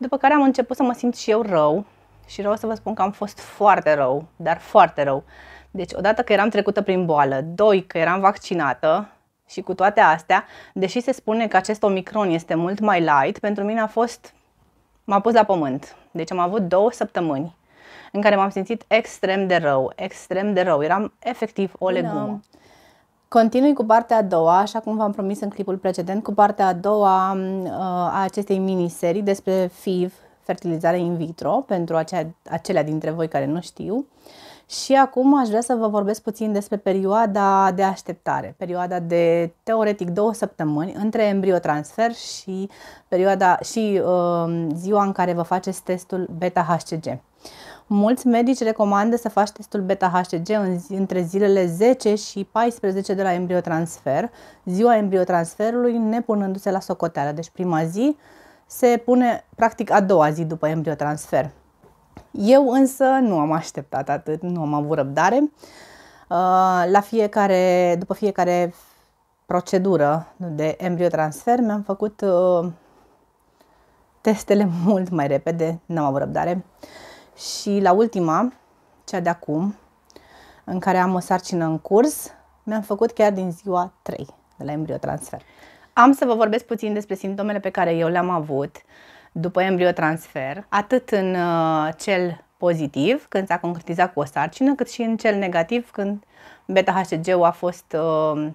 După care am început să mă simt și eu rău și vreau să vă spun că am fost foarte rău, dar foarte rău. Deci odată că eram trecută prin boală, doi că eram vaccinată și cu toate astea, deși se spune că acest Omicron este mult mai light, pentru mine a fost, m-a pus la pământ. Deci am avut două săptămâni în care m-am simțit extrem de rău, extrem de rău. Eram efectiv o legumă. Continui cu partea a doua, așa cum v-am promis în clipul precedent, cu partea a doua mm, uh, a acestei miniserii despre FIV, fertilizare in vitro, pentru acea, acelea dintre voi care nu știu. Și acum aș vrea să vă vorbesc puțin despre perioada de așteptare, perioada de teoretic două săptămâni între embriotransfer și perioada și uh, ziua în care vă faceți testul beta-HCG. Mulți medici recomandă să faci testul beta-HCG în zi, între zilele 10 și 14 de la embriotransfer, ziua embriotransferului nepunându-se la socoteală. Deci prima zi se pune practic a doua zi după embriotransfer. Eu însă nu am așteptat atât, nu am avut răbdare. Uh, la fiecare, după fiecare procedură de embriotransfer mi-am făcut uh, testele mult mai repede, n-am avut răbdare și la ultima, cea de acum, în care am o sarcină în curs, mi-am făcut chiar din ziua 3 de la embriotransfer. Am să vă vorbesc puțin despre simptomele pe care eu le-am avut după embriotransfer, atât în uh, cel pozitiv, când s-a concretizat cu o sarcină, cât și în cel negativ, când beta-HCG-ul a fost uh,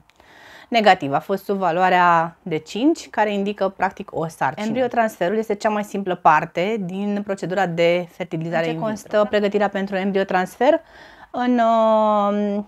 negativ. A fost sub valoarea de 5, care indică practic o sarcină. Embriotransferul este cea mai simplă parte din procedura de fertilizare. ce constă pregătirea pentru embriotransfer? În uh,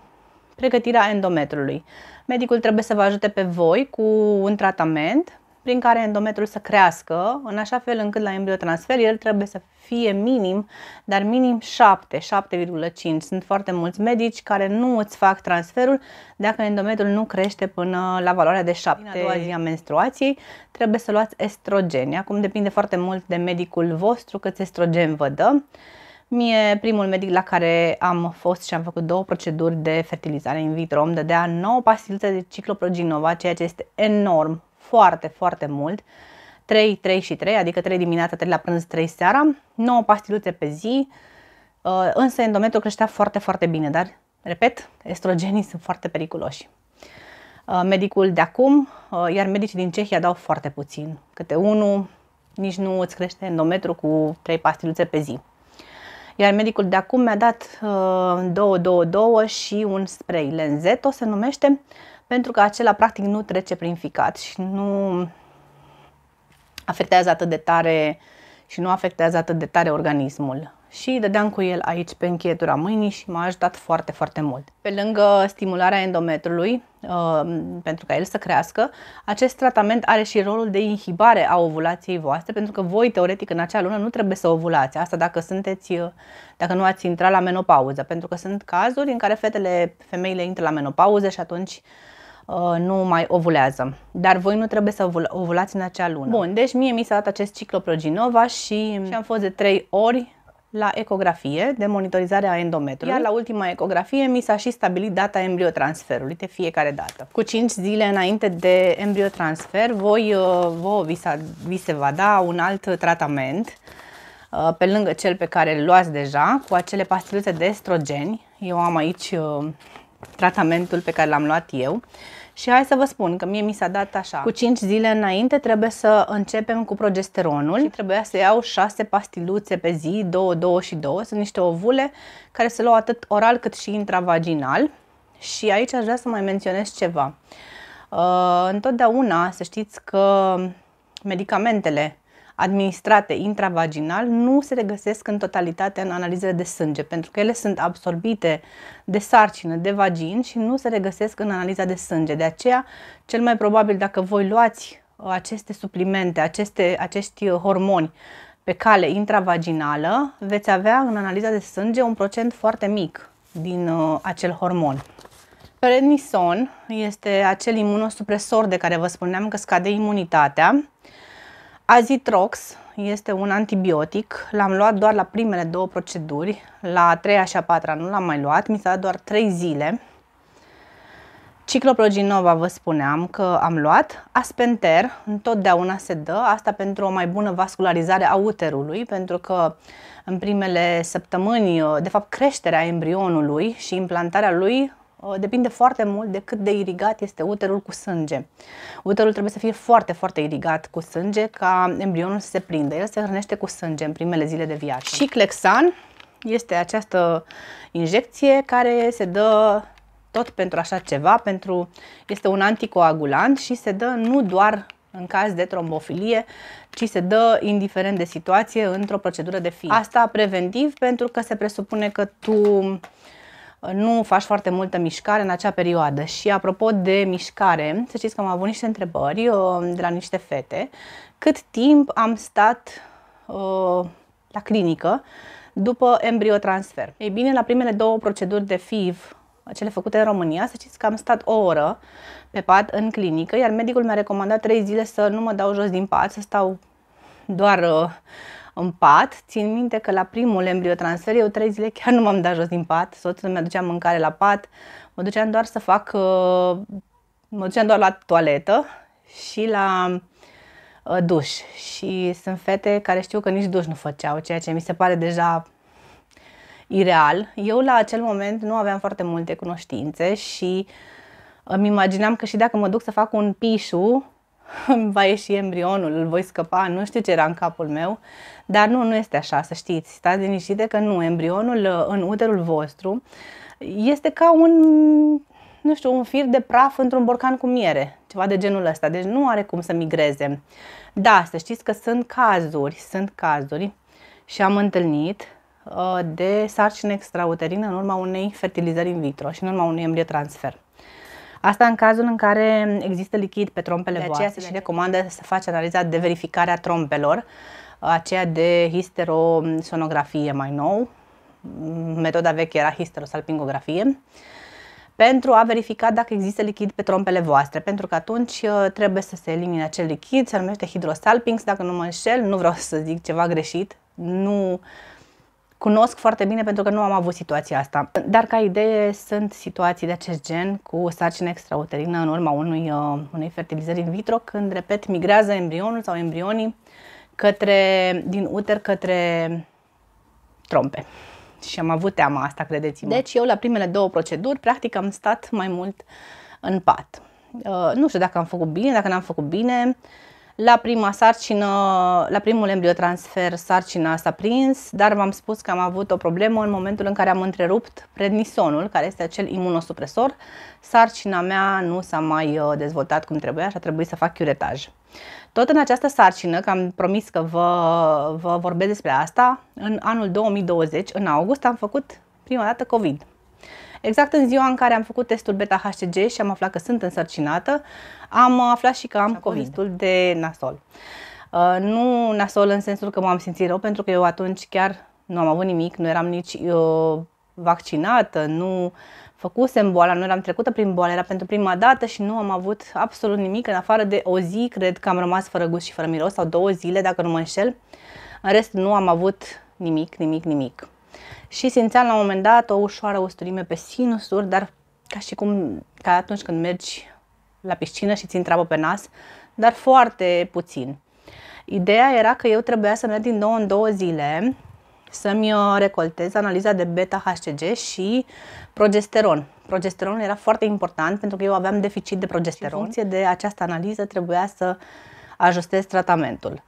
pregătirea endometrului. Medicul trebuie să vă ajute pe voi cu un tratament prin care endometrul să crească, în așa fel încât la embriotransfer el trebuie să fie minim, dar minim 7, 7,5. Sunt foarte mulți medici care nu îți fac transferul dacă endometrul nu crește până la valoarea de 7. În a doua zi a menstruației trebuie să luați estrogeni. Acum depinde foarte mult de medicul vostru câți estrogen vă dă. Mie, primul medic la care am fost și am făcut două proceduri de fertilizare in vitro, îmi dădea 9 pastilițe de cicloproginova, ceea ce este enorm, foarte, foarte mult. 3, 3 și 3, adică 3 dimineața, 3 la prânz, 3 seara, 9 pastiluțe pe zi, uh, însă endometrul creștea foarte, foarte bine, dar, repet, estrogenii sunt foarte periculoși. Uh, medicul de acum, uh, iar medicii din Cehia dau foarte puțin, câte unul, nici nu îți crește endometru cu 3 pastiluțe pe zi. Iar medicul de acum mi-a dat 2, 2, 2 și un spray Lenzeto, se numește, pentru că acela practic nu trece prin ficat și nu afectează atât de tare și nu afectează atât de tare organismul. Și dădeam cu el aici pe încheietura mâinii și m-a ajutat foarte, foarte mult. Pe lângă stimularea endometrului, uh, pentru ca el să crească, acest tratament are și rolul de inhibare a ovulației voastre, pentru că voi, teoretic, în acea lună nu trebuie să ovulați. Asta dacă sunteți, uh, dacă nu ați intrat la menopauză, pentru că sunt cazuri în care fetele, femeile intră la menopauză și atunci uh, Uh, nu mai ovulează. Dar voi nu trebuie să ovulați în acea lună. Bun, deci mie mi s-a dat acest cicloproginova și, și am fost de 3 ori la ecografie de monitorizare a endometrului, iar la ultima ecografie mi s-a și stabilit data embriotransferului de fiecare dată. Cu 5 zile înainte de embriotransfer, voi, uh, voi vi, vi se va da un alt tratament uh, pe lângă cel pe care îl luați deja, cu acele pastiluțe de estrogeni. Eu am aici tratamentul pe care l-am luat eu și hai să vă spun că mie mi s-a dat așa. Cu 5 zile înainte trebuie să începem cu progesteronul și trebuia să iau 6 pastiluțe pe zi, 2, 2 și 2. Sunt niște ovule care se luau atât oral cât și intravaginal. Și aici aș vrea să mai menționez ceva. Uh, întotdeauna să știți că medicamentele administrate intravaginal nu se regăsesc în totalitate în analizele de sânge, pentru că ele sunt absorbite de sarcină, de vagin și nu se regăsesc în analiza de sânge. De aceea, cel mai probabil dacă voi luați uh, aceste suplimente, aceste, acești uh, hormoni pe cale intravaginală, veți avea în analiza de sânge un procent foarte mic din uh, acel hormon. Prednison este acel imunosupresor de care vă spuneam că scade imunitatea Azitrox este un antibiotic, l-am luat doar la primele două proceduri, la a treia și a patra nu l-am mai luat, mi s-a dat doar 3 zile. Cicloproginova vă spuneam că am luat, Aspenter întotdeauna se dă, asta pentru o mai bună vascularizare a uterului, pentru că în primele săptămâni, de fapt creșterea embrionului și implantarea lui Uh, depinde foarte mult de cât de irigat este uterul cu sânge. Uterul trebuie să fie foarte, foarte irigat cu sânge ca embrionul să se prindă. El se hrănește cu sânge în primele zile de viață. Și Clexan este această injecție care se dă tot pentru așa ceva, pentru este un anticoagulant și se dă nu doar în caz de trombofilie, ci se dă indiferent de situație într-o procedură de fi. Asta preventiv pentru că se presupune că tu nu faci foarte multă mișcare în acea perioadă. Și apropo de mișcare, să știți că am avut niște întrebări uh, de la niște fete. Cât timp am stat uh, la clinică după embriotransfer? Ei bine, la primele două proceduri de FIV, cele făcute în România, să știți că am stat o oră pe pat în clinică, iar medicul mi-a recomandat trei zile să nu mă dau jos din pat, să stau doar uh, în pat. Țin minte că la primul embriotransfer eu trei zile chiar nu m-am dat jos din pat, soțul mi ducea mâncare la pat, mă duceam doar să fac, uh, mă duceam doar la toaletă și la uh, duș. Și sunt fete care știu că nici duș nu făceau, ceea ce mi se pare deja ireal. Eu la acel moment nu aveam foarte multe cunoștințe și îmi imaginam că și dacă mă duc să fac un pișu, îmi va ieși embrionul, îl voi scăpa, nu știu ce era în capul meu, dar nu, nu este așa, să știți, stați liniștite că nu, embrionul uh, în uterul vostru este ca un, nu știu, un fir de praf într-un borcan cu miere, ceva de genul ăsta, deci nu are cum să migreze. Da, să știți că sunt cazuri, sunt cazuri și am întâlnit uh, de sarcină extrauterină în urma unei fertilizări in vitro și în urma unui embriotransfer. transfer. Asta în cazul în care există lichid pe trompele de voastre se și recomandă să faci analiza de verificare a trompelor, aceea de histerosonografie mai nou, metoda veche era histerosalpingografie, pentru a verifica dacă există lichid pe trompele voastre, pentru că atunci uh, trebuie să se elimine acel lichid, se numește hidrosalpings, dacă nu mă înșel, nu vreau să zic ceva greșit, nu cunosc foarte bine pentru că nu am avut situația asta. Dar ca idee sunt situații de acest gen cu sarcină extrauterină în urma unui, uh, unei fertilizări in vitro când, repet, migrează embrionul sau embrionii către, din uter către trompe. Și am avut teama asta, credeți-mă. Deci eu la primele două proceduri, practic, am stat mai mult în pat. Uh, nu știu dacă am făcut bine, dacă n-am făcut bine. La prima sarcină, la primul embriotransfer, sarcina s-a prins, dar v-am spus că am avut o problemă în momentul în care am întrerupt prednisonul, care este acel imunosupresor. Sarcina mea nu s-a mai uh, dezvoltat cum trebuia și a trebuit să fac chiuretaj. Tot în această sarcină, că am promis că vă, vă vorbesc despre asta, în anul 2020, în august, am făcut prima dată COVID. Exact în ziua în care am făcut testul beta-HCG și am aflat că sunt însărcinată, am uh, aflat și că am COVID de nasol. Uh, nu nasol în sensul că m-am simțit rău, pentru că eu atunci chiar nu am avut nimic, nu eram nici eu uh, vaccinată, nu făcusem boala, nu eram trecută prin boală, era pentru prima dată și nu am avut absolut nimic, în afară de o zi, cred că am rămas fără gust și fără miros, sau două zile, dacă nu mă înșel. În rest, nu am avut nimic, nimic, nimic și simțeam la un moment dat o ușoară usturime pe sinusuri, dar ca și cum ca atunci când mergi la piscină și ți treabă pe nas, dar foarte puțin. Ideea era că eu trebuia să merg din două în două zile să-mi uh, recoltez analiza de beta-HCG și progesteron. Progesteronul era foarte important pentru că eu aveam deficit de progesteron. în funcție de această analiză trebuia să ajustez tratamentul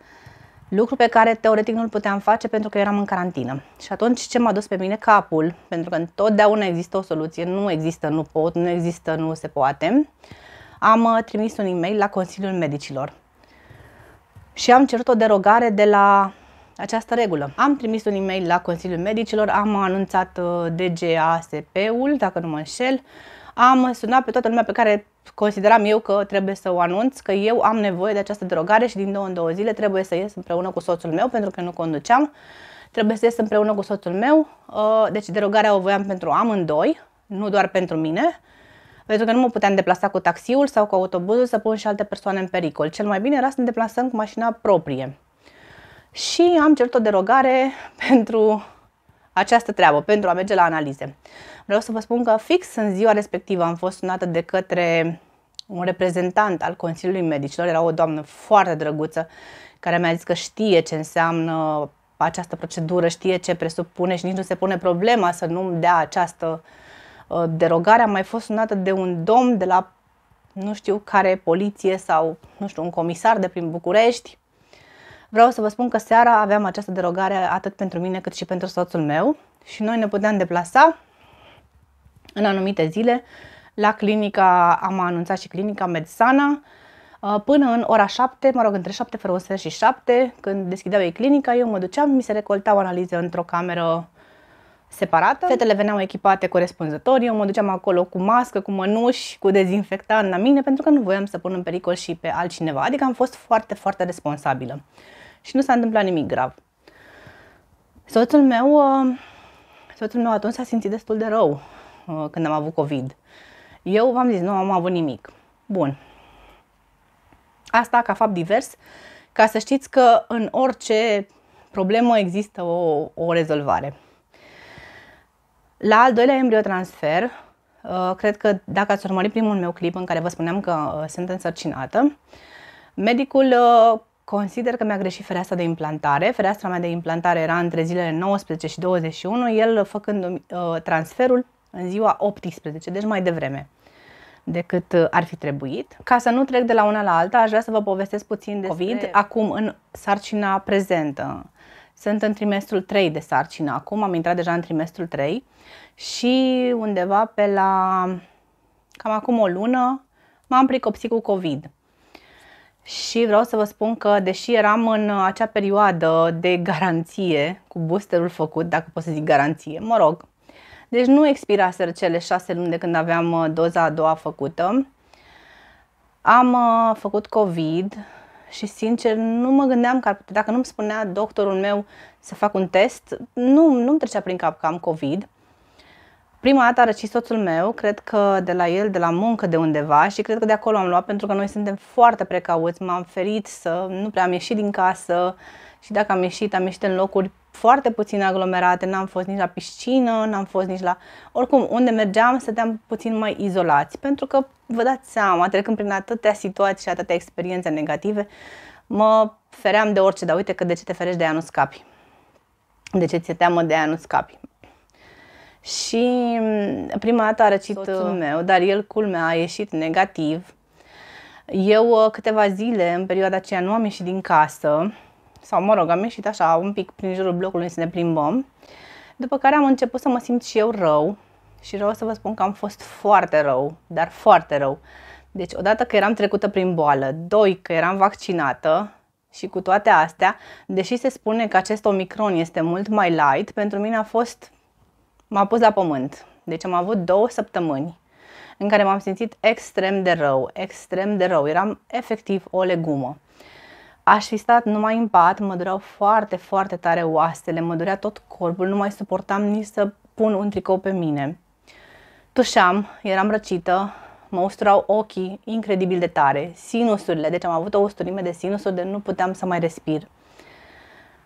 lucru pe care teoretic nu-l puteam face pentru că eram în carantină. Și atunci ce m-a dus pe mine capul, pentru că întotdeauna există o soluție, nu există nu pot, nu există nu se poate, am uh, trimis un e-mail la Consiliul Medicilor și am cerut o derogare de la această regulă. Am trimis un e-mail la Consiliul Medicilor, am anunțat uh, DGASP-ul, dacă nu mă înșel, am sunat pe toată lumea pe care consideram eu că trebuie să o anunț, că eu am nevoie de această derogare și din două în două zile trebuie să ies împreună cu soțul meu, pentru că nu conduceam, trebuie să ies împreună cu soțul meu, uh, deci derogarea o voiam pentru amândoi, nu doar pentru mine, pentru că nu mă puteam deplasa cu taxiul sau cu autobuzul să pun și alte persoane în pericol. Cel mai bine era să ne deplasăm cu mașina proprie. Și am cerut o derogare pentru această treabă pentru a merge la analize. Vreau să vă spun că fix în ziua respectivă am fost sunată de către un reprezentant al Consiliului Medicilor, era o doamnă foarte drăguță care mi-a zis că știe ce înseamnă această procedură, știe ce presupune și nici nu se pune problema să nu-mi dea această uh, derogare. Am mai fost sunată de un domn de la nu știu care poliție sau nu știu un comisar de prin București Vreau să vă spun că seara aveam această derogare atât pentru mine cât și pentru soțul meu și noi ne puteam deplasa în anumite zile la clinica, am anunțat și clinica Medsana, uh, până în ora 7, mă rog, între 7 fără un sfert și 7, când deschideau ei clinica, eu mă duceam, mi se recoltau analize într-o cameră separată. Fetele veneau echipate corespunzător, eu mă duceam acolo cu mască, cu mănuși, cu dezinfectant la mine, pentru că nu voiam să pun în pericol și pe altcineva, adică am fost foarte, foarte responsabilă și nu s-a întâmplat nimic grav. Soțul meu, uh, soțul meu atunci s-a simțit destul de rău uh, când am avut COVID. Eu v-am zis, nu am avut nimic. Bun. Asta ca fapt divers, ca să știți că în orice problemă există o, o rezolvare. La al doilea embriotransfer, uh, cred că dacă ați urmărit primul meu clip în care vă spuneam că sunt însărcinată, medicul Consider că mi-a greșit fereastra de implantare. Fereastra mea de implantare era între zilele 19 și 21, el făcând uh, transferul în ziua 18, deci mai devreme decât uh, ar fi trebuit. Ca să nu trec de la una la alta, aș vrea să vă povestesc puțin despre COVID acum în sarcina prezentă. Sunt în trimestrul 3 de sarcină acum, am intrat deja în trimestrul 3 și undeva pe la cam acum o lună m-am pricopsit cu COVID și vreau să vă spun că deși eram în acea perioadă de garanție cu boosterul făcut, dacă pot să zic garanție, mă rog, deci nu expiraseră cele șase luni de când aveam uh, doza a doua făcută. Am uh, făcut COVID și sincer nu mă gândeam că dacă nu-mi spunea doctorul meu să fac un test, nu, nu trecea prin cap că am COVID. Prima dată a răcit soțul meu, cred că de la el, de la muncă de undeva și cred că de acolo am luat pentru că noi suntem foarte precauți, m-am ferit să nu prea am ieșit din casă și dacă am ieșit, am ieșit în locuri foarte puțin aglomerate, n-am fost nici la piscină, n-am fost nici la... Oricum, unde mergeam, stăteam puțin mai izolați, pentru că, vă dați seama, trecând prin atâtea situații și atâtea experiențe negative, mă feream de orice, dar uite că de ce te ferești de a nu scapi. De ce ți-e teamă de a nu scapi și mm, prima dată a răcit soțul uh, meu, dar el, culmea, a ieșit negativ. Eu uh, câteva zile, în perioada aceea, nu am ieșit din casă, sau mă rog, am ieșit așa un pic prin jurul blocului să ne plimbăm, după care am început să mă simt și eu rău și vreau să vă spun că am fost foarte rău, dar foarte rău. Deci odată că eram trecută prin boală, doi că eram vaccinată și cu toate astea, deși se spune că acest Omicron este mult mai light, pentru mine a fost m-a pus la pământ. Deci am avut două săptămâni în care m-am simțit extrem de rău, extrem de rău. Eram efectiv o legumă. Aș fi stat numai în pat, mă dureau foarte, foarte tare oasele, mă durea tot corpul, nu mai suportam nici să pun un tricou pe mine. Tușam, eram răcită, mă usturau ochii incredibil de tare, sinusurile, deci am avut o usturime de sinusuri de nu puteam să mai respir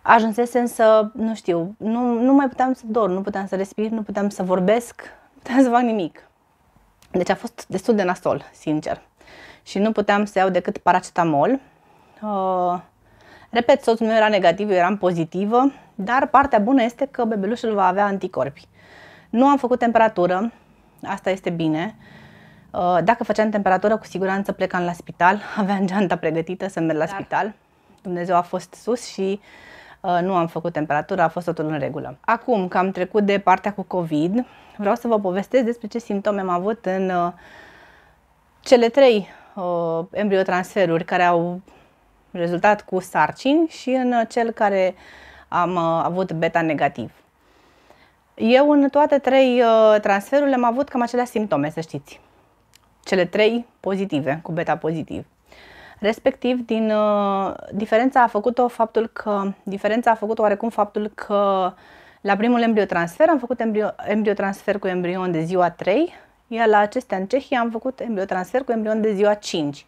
ajunsesem să nu știu, nu, nu mai puteam să dorm, nu puteam să respir, nu puteam să vorbesc, nu puteam să fac nimic. Deci a fost destul de nasol, sincer. Și nu puteam să iau decât paracetamol. Uh, repet, soțul meu era negativ, eu eram pozitivă, dar partea bună este că bebelușul va avea anticorpi. Nu am făcut temperatură, asta este bine. Uh, dacă făceam temperatură, cu siguranță plecam la spital, aveam geanta pregătită să merg la dar... spital. Dumnezeu a fost sus și uh, Uh, nu am făcut temperatura, a fost totul în regulă. Acum că am trecut de partea cu COVID, vreau să vă povestesc despre ce simptome am avut în uh, cele trei uh, embriotransferuri care au rezultat cu sarcini și în cel care am avut beta negativ. Eu în toate trei transferurile am avut cam aceleași simptome, să știți. Cele trei pozitive, cu beta pozitiv. Respectiv, din uh, diferența a făcut-o faptul că, diferența a făcut oarecum faptul că la primul embriotransfer am făcut embrio, embriotransfer cu embrion de ziua 3, iar la acestea în Cehia am făcut embriotransfer cu embrion de ziua 5.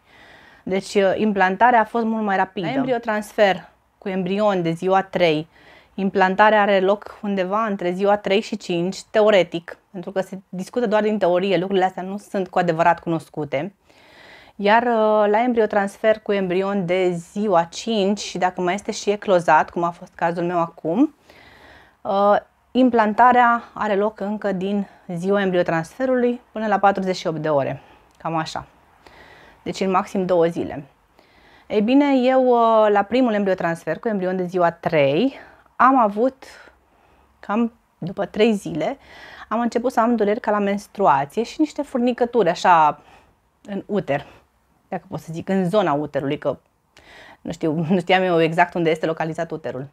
Deci uh, implantarea a fost mult mai rapidă. La embriotransfer cu embrion de ziua 3, implantarea are loc undeva între ziua 3 și 5, teoretic, pentru că se discută doar din teorie, lucrurile astea nu sunt cu adevărat cunoscute. Iar uh, la embriotransfer cu embrion de ziua 5 și dacă mai este și eclozat, cum a fost cazul meu acum, uh, implantarea are loc încă din ziua embriotransferului până la 48 de ore, cam așa. Deci în maxim două zile. Ei bine, eu uh, la primul embriotransfer cu embrion de ziua 3 am avut cam după 3 zile, am început să am dureri ca la menstruație și niște furnicături așa în uter dacă pot să zic, în zona uterului, că nu, știu, nu știam eu exact unde este localizat uterul.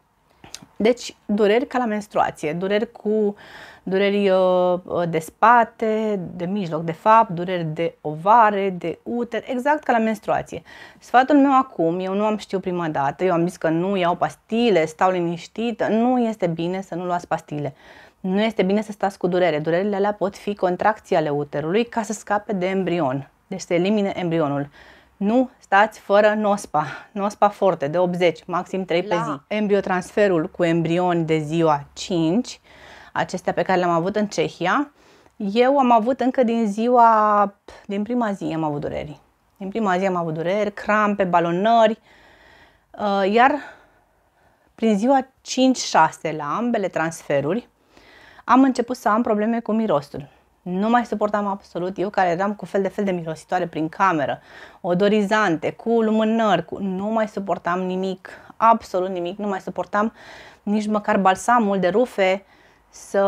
Deci, dureri ca la menstruație, dureri cu dureri uh, uh, de spate, de mijloc, de fapt, dureri de ovare, de uter, exact ca la menstruație. Sfatul meu acum, eu nu am știut prima dată, eu am zis că nu iau pastile, stau liniștită, nu este bine să nu luați pastile. Nu este bine să stați cu durere. Durerile alea pot fi contracții ale uterului ca să scape de embrion. Deci se elimine embrionul. Nu stați fără NOSPA, NOSPA forte de 80, maxim 3 La. pe zi. Embriotransferul cu embrion de ziua 5, acestea pe care le-am avut în Cehia, eu am avut încă din ziua, din prima zi am avut dureri. Din prima zi am avut dureri, crampe, balonări, uh, iar prin ziua 5-6 la ambele transferuri am început să am probleme cu mirosul. Nu mai suportam absolut eu care eram cu fel de fel de mirositoare prin cameră, odorizante, cu lumânări, cu... nu mai suportam nimic, absolut nimic, nu mai suportam nici măcar balsamul de rufe să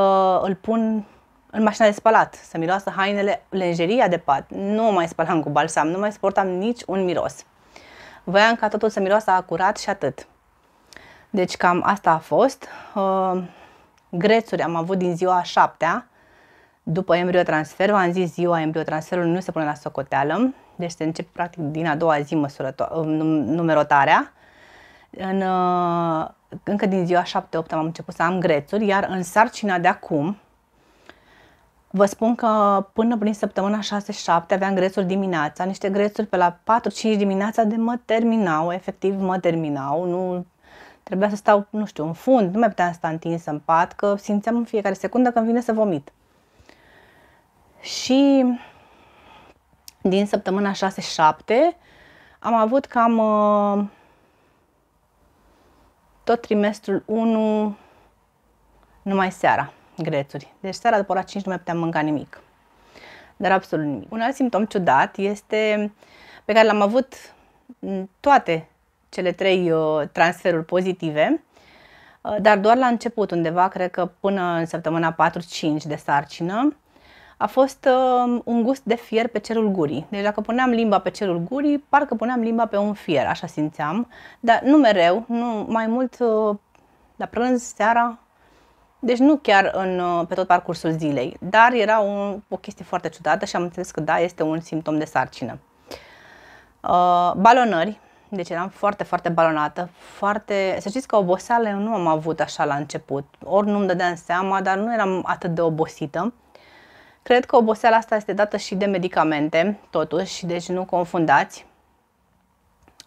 îl pun în mașina de spălat, să miroasă hainele, lenjeria de pat. Nu mai spălam cu balsam, nu mai suportam nici un miros. Voiam ca totul să miroasă acurat și atât. Deci cam asta a fost. Uh, grețuri am avut din ziua a șaptea, după embriotransfer, v-am zis ziua embriotransferului nu se pune la socoteală, deci se începe practic din a doua zi numerotarea. În, uh, încă din ziua 7-8 am început să am grețuri, iar în sarcina de acum, Vă spun că până prin săptămâna 6-7 aveam grețuri dimineața, niște grețuri pe la 4-5 dimineața de mă terminau, efectiv mă terminau, nu trebuia să stau, nu știu, în fund, nu mai puteam sta întinsă în pat, că simțeam în fiecare secundă că îmi vine să vomit. Și din săptămâna 6-7 am avut cam uh, tot trimestrul 1 numai seara grețuri. Deci seara după ora 5 nu mai puteam mânca nimic. Dar absolut nimic. Un alt simptom ciudat este pe care l-am avut toate cele trei uh, transferuri pozitive, uh, dar doar la început, undeva, cred că până în săptămâna 4-5 de sarcină, a fost uh, un gust de fier pe cerul gurii. Deci dacă puneam limba pe cerul gurii, parcă puneam limba pe un fier, așa simțeam. Dar nu mereu, nu, mai mult uh, la prânz, seara, deci nu chiar în, uh, pe tot parcursul zilei, dar era un, o chestie foarte ciudată și am înțeles că da, este un simptom de sarcină. Uh, balonări, deci eram foarte, foarte balonată, foarte... Să știți că oboseală eu nu am avut așa la început, ori nu-mi dădeam seama, dar nu eram atât de obosită. Cred că oboseala asta este dată și de medicamente, totuși, deci nu confundați.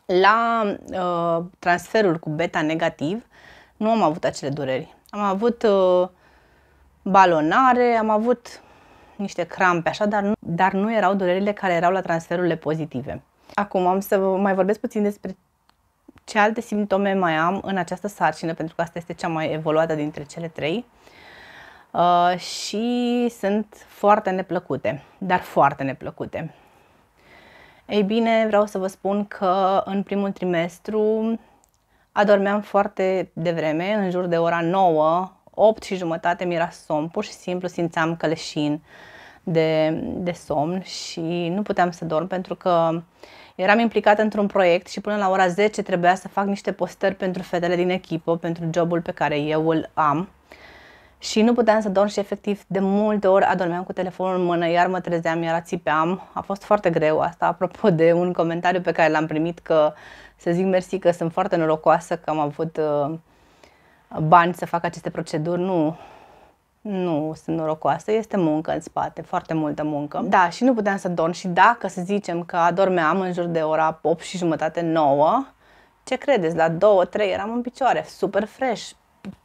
La uh, transferul cu beta negativ nu am avut acele dureri. Am avut uh, balonare, am avut niște crampe, așa, dar nu, dar nu erau durerile care erau la transferurile pozitive. Acum am să vă mai vorbesc puțin despre ce alte simptome mai am în această sarcină, pentru că asta este cea mai evoluată dintre cele trei. Uh, și sunt foarte neplăcute, dar foarte neplăcute. Ei bine, vreau să vă spun că în primul trimestru adormeam foarte devreme, în jur de ora 9, 8 și jumătate mi-era somn, pur și simplu simțeam căleșin de, de somn și nu puteam să dorm pentru că eram implicată într-un proiect și până la ora 10 trebuia să fac niște postări pentru fetele din echipă, pentru jobul pe care eu îl am și nu puteam să dorm și efectiv de multe ori adormeam cu telefonul în mână, iar mă trezeam, iar țipeam. A fost foarte greu asta, apropo de un comentariu pe care l-am primit că să zic mersi că sunt foarte norocoasă că am avut uh, bani să fac aceste proceduri. Nu, nu sunt norocoasă, este muncă în spate, foarte multă muncă. Da, și nu puteam să dorm și dacă să zicem că adormeam în jur de ora 8 și jumătate, 9, ce credeți, la 2-3 eram în picioare, super fresh,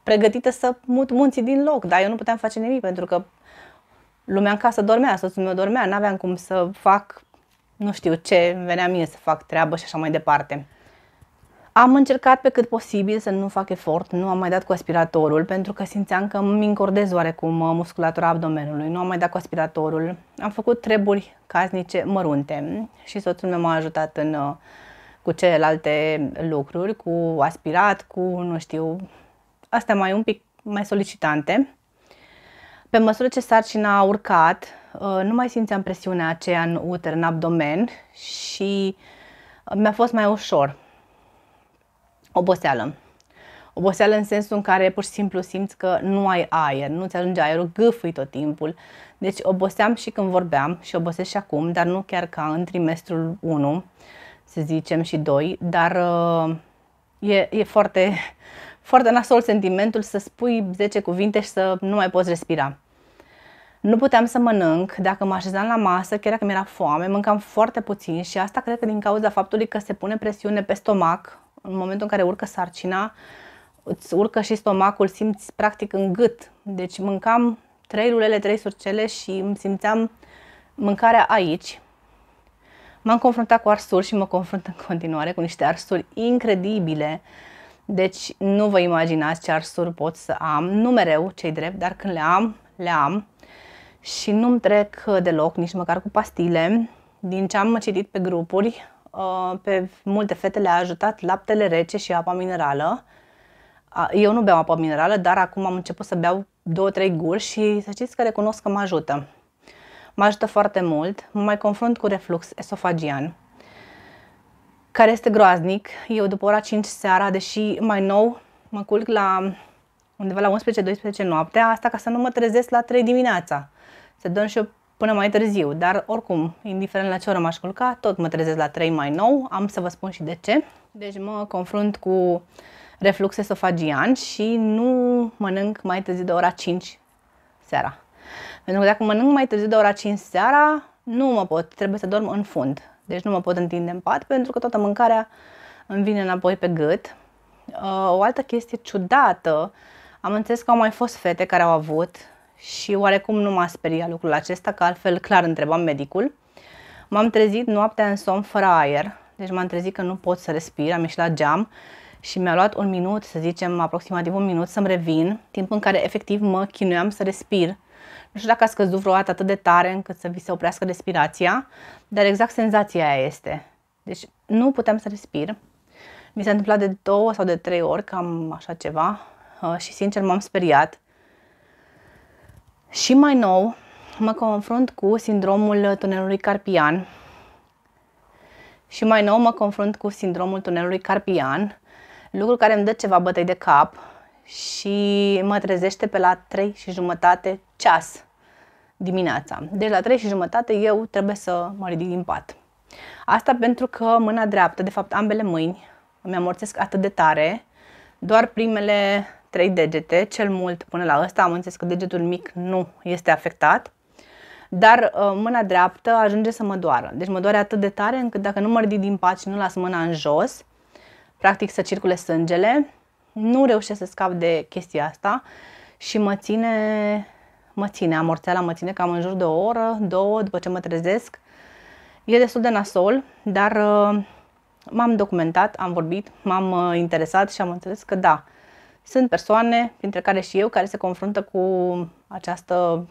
pregătită să mut munții din loc, dar eu nu puteam face nimic pentru că lumea în casă dormea, soțul meu dormea, n-aveam cum să fac, nu știu ce, venea mie să fac treabă și așa mai departe. Am încercat pe cât posibil să nu fac efort, nu am mai dat cu aspiratorul pentru că simțeam că îmi încordez oarecum uh, musculatura abdomenului, nu am mai dat cu aspiratorul. Am făcut treburi casnice mărunte și soțul meu m-a ajutat în, uh, cu celelalte lucruri, cu aspirat, cu, nu știu, astea mai un pic mai solicitante. Pe măsură ce sarcina a urcat, uh, nu mai simțeam presiunea aceea în uter, în abdomen și uh, mi-a fost mai ușor. Oboseală. Oboseală în sensul în care pur și simplu simți că nu ai aer, nu-ți ajunge aerul, gâfui tot timpul. Deci oboseam și când vorbeam și obosesc și acum, dar nu chiar ca în trimestrul 1, să zicem, și 2, dar uh, e, e foarte, foarte nasol sentimentul să spui 10 cuvinte și să nu mai poți respira. Nu puteam să mănânc, dacă mă așezam la masă, chiar dacă mi-era foame, mâncam foarte puțin și asta cred că din cauza faptului că se pune presiune pe stomac, în momentul în care urcă sarcina, îți urcă și stomacul, simți practic în gât. Deci mâncam trei lulele, trei surcele și îmi simțeam mâncarea aici. M-am confruntat cu arsuri și mă confrunt în continuare cu niște arsuri incredibile. Deci nu vă imaginați ce arsuri pot să am, nu mereu, cei drept, dar când le am, le am și nu-mi trec deloc, nici măcar cu pastile. Din ce am citit pe grupuri, uh, pe multe fete le-a ajutat laptele rece și apa minerală. Eu nu beau apă minerală, dar acum am început să beau 2-3 guri și să știți că recunosc că mă ajută. Mă ajută foarte mult, mă mai confrunt cu reflux esofagian care este groaznic. Eu după ora 5 seara, deși mai nou, mă culc la undeva la 11-12 noaptea, asta ca să nu mă trezesc la 3 dimineața. Se dăm și eu până mai târziu, dar oricum, indiferent la ce oră m-aș culca, tot mă trezesc la 3 mai nou, am să vă spun și de ce. Deci mă confrunt cu reflux esofagian și nu mănânc mai târziu de ora 5 seara. Pentru că dacă mănânc mai târziu de ora 5 seara, nu mă pot, trebuie să dorm în fund. Deci nu mă pot întinde în pat pentru că toată mâncarea îmi vine înapoi pe gât. Uh, o altă chestie ciudată, am înțeles că au mai fost fete care au avut și oarecum nu m-a speriat lucrul acesta, că altfel clar întrebam medicul. M-am trezit noaptea în somn fără aer, deci m-am trezit că nu pot să respir, am ieșit la geam și mi-a luat un minut, să zicem aproximativ un minut să-mi revin, timp în care efectiv mă chinuiam să respir nu știu dacă a scăzut vreodată atât de tare încât să vi se oprească respirația, dar exact senzația aia este. Deci nu putem să respir. Mi s-a întâmplat de două sau de trei ori cam așa ceva uh, și sincer m-am speriat. Și mai nou mă confrunt cu sindromul tunelului carpian și mai nou mă confrunt cu sindromul tunelului carpian, lucru care îmi dă ceva bătăi de cap și mă trezește pe la 3 și jumătate ceas dimineața. Deci la 3 și jumătate eu trebuie să mă ridic din pat. Asta pentru că mâna dreaptă, de fapt ambele mâini, îmi amorțesc atât de tare, doar primele trei degete, cel mult până la ăsta, am înțeles că degetul mic nu este afectat, dar uh, mâna dreaptă ajunge să mă doară. Deci mă doare atât de tare încât dacă nu mă ridic din pat și nu las mâna în jos, practic să circule sângele, nu reușesc să scap de chestia asta și mă ține, mă ține, amorțeala mă ține cam în jur de o oră, două, după ce mă trezesc. E destul de nasol, dar uh, m-am documentat, am vorbit, m-am uh, interesat și am înțeles că da, sunt persoane, printre care și eu, care se confruntă cu această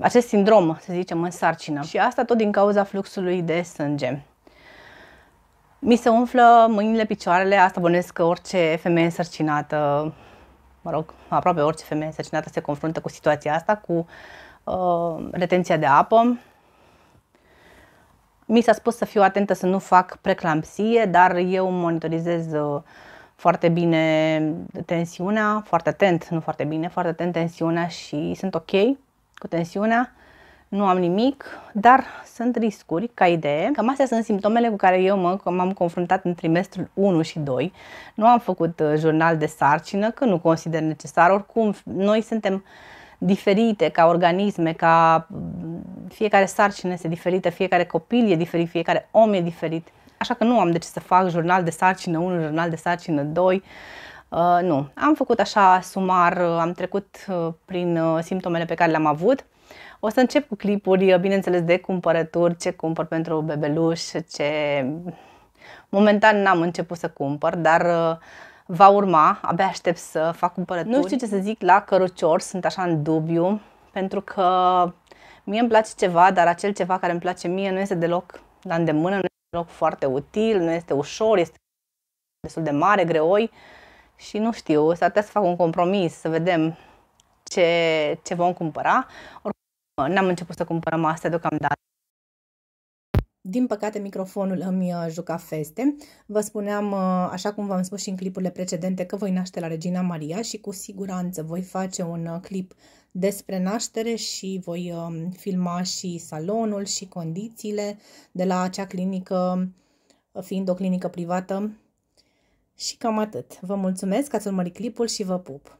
acest sindrom, să zicem, în sarcină. Și asta tot din cauza fluxului de sânge. Mi se umflă mâinile, picioarele, asta bănesc că orice femeie însărcinată, mă rog, aproape orice femeie însărcinată se confruntă cu situația asta, cu uh, retenția de apă. Mi s-a spus să fiu atentă să nu fac preclampsie, dar eu monitorizez uh, foarte bine tensiunea, foarte atent, nu foarte bine, foarte atent tensiunea și sunt ok cu tensiunea nu am nimic, dar sunt riscuri ca idee. Cam astea sunt simptomele cu care eu m-am confruntat în trimestrul 1 și 2. Nu am făcut uh, jurnal de sarcină, că nu consider necesar. Oricum, noi suntem diferite ca organisme, ca mm, fiecare sarcină este diferită, fiecare copil e diferit, fiecare om e diferit. Așa că nu am de ce să fac jurnal de sarcină 1, jurnal de sarcină 2. Uh, nu. Am făcut așa sumar, uh, am trecut uh, prin uh, simptomele pe care le-am avut. O să încep cu clipuri, uh, bineînțeles, de cumpărături, ce cumpăr pentru bebeluș, ce... Momentan n-am început să cumpăr, dar uh, va urma, abia aștept să fac cumpărături. Nu știu ce să zic la cărucior, sunt așa în dubiu, pentru că mie îmi place ceva, dar acel ceva care îmi place mie nu este deloc la îndemână, nu este deloc foarte util, nu este ușor, este destul de mare, greoi și nu știu, s-ar putea să fac un compromis, să vedem ce, ce vom cumpăra. Oricum, Uh, n-am început să cumpărăm astea deocamdată. Din păcate, microfonul îmi uh, juca feste. Vă spuneam, uh, așa cum v-am spus și în clipurile precedente, că voi naște la Regina Maria și cu siguranță voi face un clip despre naștere și voi um, filma și salonul și condițiile de la acea clinică, fiind o clinică privată. Și cam atât. Vă mulțumesc că ați urmărit clipul și vă pup!